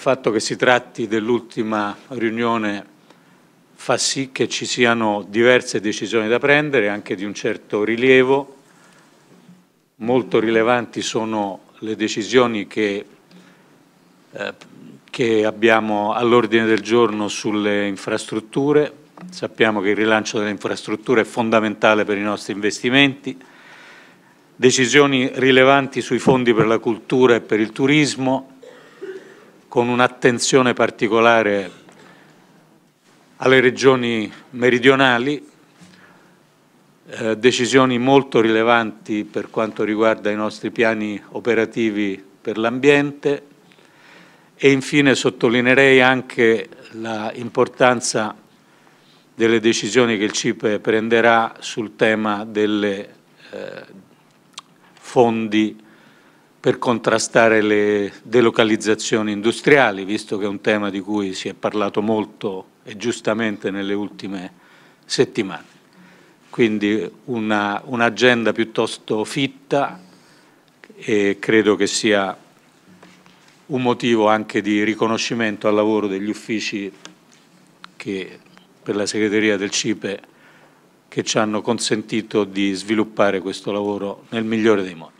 il fatto che si tratti dell'ultima riunione fa sì che ci siano diverse decisioni da prendere, anche di un certo rilievo. Molto rilevanti sono le decisioni che, eh, che abbiamo all'ordine del giorno sulle infrastrutture. Sappiamo che il rilancio delle infrastrutture è fondamentale per i nostri investimenti. Decisioni rilevanti sui fondi per la cultura e per il turismo, con un'attenzione particolare alle regioni meridionali, eh, decisioni molto rilevanti per quanto riguarda i nostri piani operativi per l'ambiente e infine sottolineerei anche l'importanza delle decisioni che il CIPE prenderà sul tema delle eh, fondi per contrastare le delocalizzazioni industriali, visto che è un tema di cui si è parlato molto e giustamente nelle ultime settimane. Quindi un'agenda piuttosto fitta e credo che sia un motivo anche di riconoscimento al lavoro degli uffici che, per la segreteria del CIPE che ci hanno consentito di sviluppare questo lavoro nel migliore dei modi.